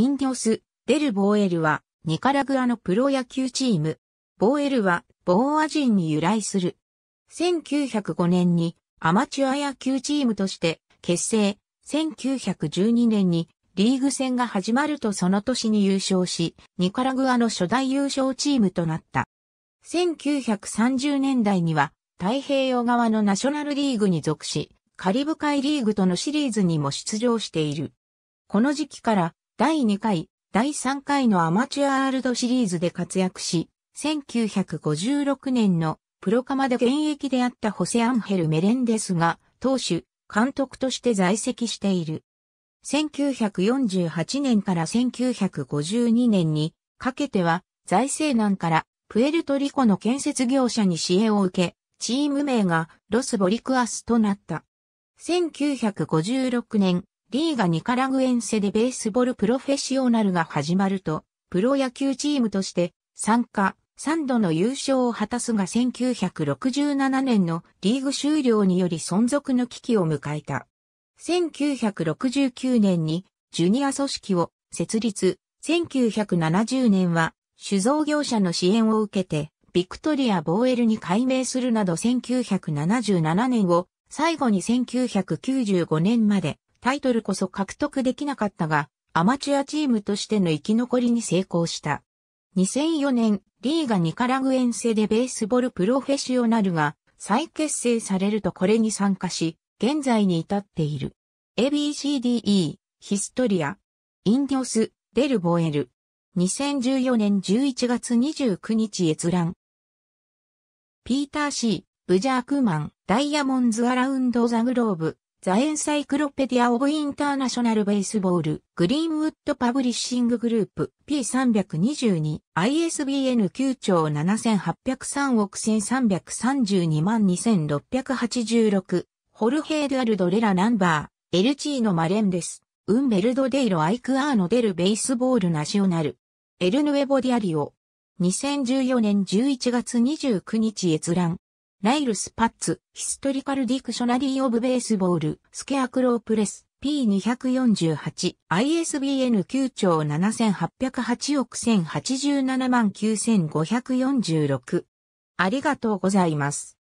インディオス・デル・ボーエルは、ニカラグアのプロ野球チーム。ボーエルは、ボーア人に由来する。1905年に、アマチュア野球チームとして結成、1912年にリーグ戦が始まるとその年に優勝し、ニカラグアの初代優勝チームとなった。1930年代には太平洋側のナショナルリーグに属し、カリブ海リーグとのシリーズにも出場している。この時期から第2回、第3回のアマチュアールドシリーズで活躍し、1956年のプロカマで現役であったホセ・アンヘル・メレンデスが、当主、監督として在籍している。1948年から1952年にかけては、財政難からプエルトリコの建設業者に支援を受け、チーム名がロスボリクアスとなった。1956年、リーガニカラグエンセでベースボールプロフェッショナルが始まると、プロ野球チームとして参加、3度の優勝を果たすが1967年のリーグ終了により存続の危機を迎えた。1969年にジュニア組織を設立、1970年は酒造業者の支援を受けて、ビクトリア・ボーエルに改名するなど1977年を最後に1995年までタイトルこそ獲得できなかったが、アマチュアチームとしての生き残りに成功した。2004年、リーガニカラグエンセでベースボールプロフェッショナルが再結成されるとこれに参加し、現在に至っている。ABCDE、ヒストリア、インディオス、デルボエル。2014年11月29日閲覧。ピーターシー、ブジャークマン、ダイヤモンズアラウンドザグローブ、ザ・エンサイクロペディア・オブ・インターナショナル・ベースボール、グリーンウッド・パブリッシング・グループ、P322、ISBN 9兆7803億1332万2686、ホルヘール・アルドレラ・ナンバー、エルチーノ・マレンです。ウンベルド・デイロ・アイク・アーノ・デル・ベースボール・ナショナル、エル・ヌエボ・ディアリオ、2014年11月29日閲覧。ライルス・パッツ、ヒストリカル・ディクショナリー・オブ・ベースボール、スケアクロープレス、P248、ISBN 9兆7808億1087万9546。ありがとうございます。